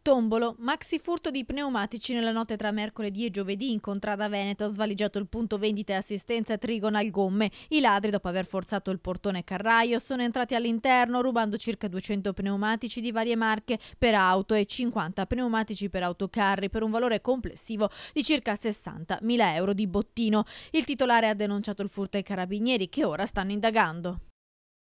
Tombolo, maxi furto di pneumatici nella notte tra mercoledì e giovedì in contrada Veneto ha svaligiato il punto vendita e assistenza Trigonal Gomme. I ladri, dopo aver forzato il portone carraio, sono entrati all'interno rubando circa 200 pneumatici di varie marche per auto e 50 pneumatici per autocarri per un valore complessivo di circa 60.000 euro di bottino. Il titolare ha denunciato il furto ai carabinieri che ora stanno indagando.